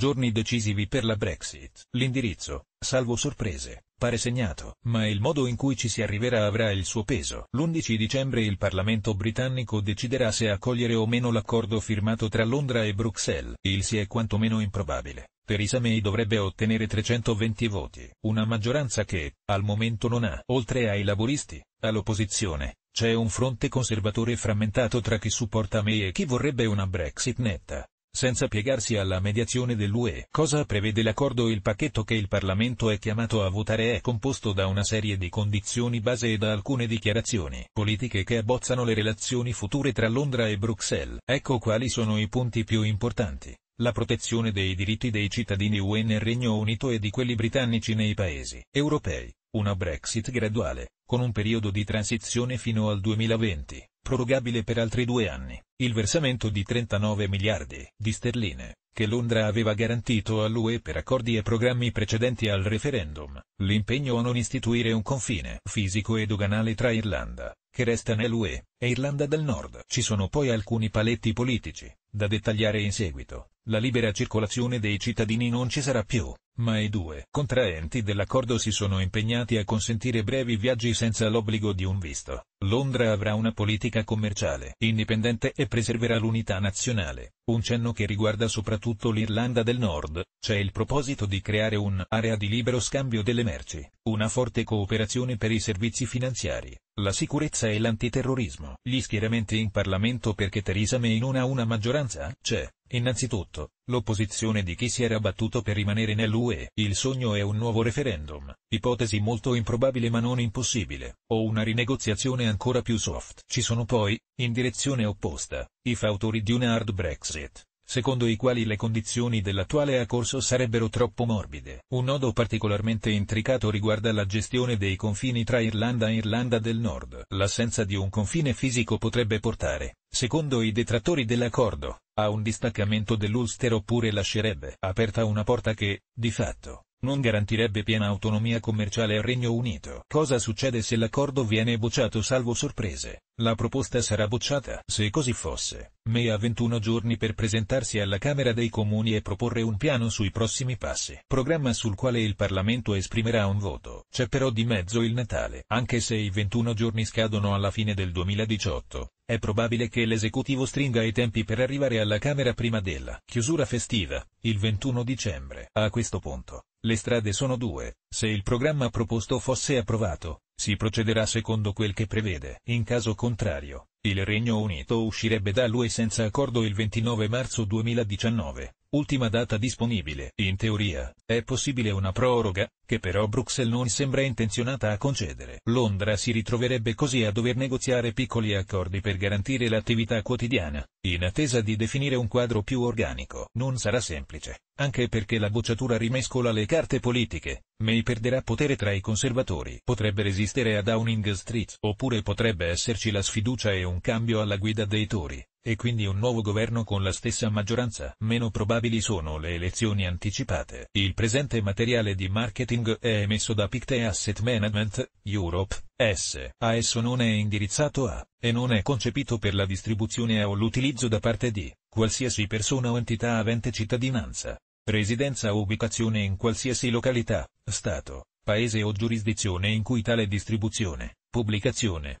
giorni decisivi per la Brexit. L'indirizzo, salvo sorprese, pare segnato, ma il modo in cui ci si arriverà avrà il suo peso. L'11 dicembre il Parlamento britannico deciderà se accogliere o meno l'accordo firmato tra Londra e Bruxelles. Il sì è quantomeno improbabile. Theresa May dovrebbe ottenere 320 voti, una maggioranza che, al momento non ha. Oltre ai laboristi, all'opposizione, c'è un fronte conservatore frammentato tra chi supporta May e chi vorrebbe una Brexit netta senza piegarsi alla mediazione dell'UE. Cosa prevede l'accordo Il pacchetto che il Parlamento è chiamato a votare è composto da una serie di condizioni base e da alcune dichiarazioni politiche che abbozzano le relazioni future tra Londra e Bruxelles. Ecco quali sono i punti più importanti. La protezione dei diritti dei cittadini UE nel Regno Unito e di quelli britannici nei paesi europei. Una Brexit graduale, con un periodo di transizione fino al 2020 prorogabile per altri due anni, il versamento di 39 miliardi di sterline, che Londra aveva garantito all'UE per accordi e programmi precedenti al referendum, l'impegno a non istituire un confine fisico e doganale tra Irlanda, che resta nell'UE, e Irlanda del Nord. Ci sono poi alcuni paletti politici, da dettagliare in seguito, la libera circolazione dei cittadini non ci sarà più, ma i due contraenti dell'accordo si sono impegnati a consentire brevi viaggi senza l'obbligo di un visto. Londra avrà una politica commerciale indipendente e preserverà l'unità nazionale, un cenno che riguarda soprattutto l'Irlanda del Nord, c'è il proposito di creare un'area di libero scambio delle merci, una forte cooperazione per i servizi finanziari, la sicurezza e l'antiterrorismo. Gli schieramenti in Parlamento perché Theresa May non ha una maggioranza, c'è, innanzitutto, L'opposizione di chi si era battuto per rimanere nell'UE. Il sogno è un nuovo referendum, ipotesi molto improbabile ma non impossibile, o una rinegoziazione ancora più soft. Ci sono poi, in direzione opposta, i fautori di una hard Brexit, secondo i quali le condizioni dell'attuale accorso sarebbero troppo morbide. Un nodo particolarmente intricato riguarda la gestione dei confini tra Irlanda e Irlanda del Nord. L'assenza di un confine fisico potrebbe portare, secondo i detrattori dell'accordo, a un distaccamento dell'Ulster oppure lascerebbe aperta una porta che, di fatto, non garantirebbe piena autonomia commerciale al Regno Unito. Cosa succede se l'accordo viene bocciato salvo sorprese? La proposta sarà bocciata? Se così fosse, May ha 21 giorni per presentarsi alla Camera dei Comuni e proporre un piano sui prossimi passi, programma sul quale il Parlamento esprimerà un voto. C'è però di mezzo il Natale. Anche se i 21 giorni scadono alla fine del 2018, è probabile che l'esecutivo stringa i tempi per arrivare alla Camera prima della chiusura festiva, il 21 dicembre. A questo punto, le strade sono due, se il programma proposto fosse approvato, si procederà secondo quel che prevede. In caso contrario, il Regno Unito uscirebbe da l'UE senza accordo il 29 marzo 2019, ultima data disponibile. In teoria, è possibile una proroga, che però Bruxelles non sembra intenzionata a concedere. Londra si ritroverebbe così a dover negoziare piccoli accordi per garantire l'attività quotidiana, in attesa di definire un quadro più organico. Non sarà semplice, anche perché la bocciatura rimescola le carte politiche, May perderà potere tra i conservatori. Potrebbe resistere a Downing Street, oppure potrebbe esserci la sfiducia e un cambio alla guida dei Tori e quindi un nuovo governo con la stessa maggioranza. Meno probabili sono le elezioni anticipate. Il presente materiale di marketing rating è emesso da Picte Asset Management, Europe, S. A esso non è indirizzato a, e non è concepito per la distribuzione o l'utilizzo da parte di, qualsiasi persona o entità avente cittadinanza, residenza o ubicazione in qualsiasi località, Stato, Paese o giurisdizione in cui tale distribuzione, pubblicazione,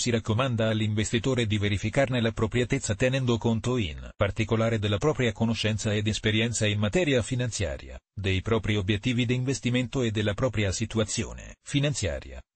si raccomanda all'investitore di verificarne l'appropriatezza tenendo conto in particolare della propria conoscenza ed esperienza in materia finanziaria, dei propri obiettivi di investimento e della propria situazione finanziaria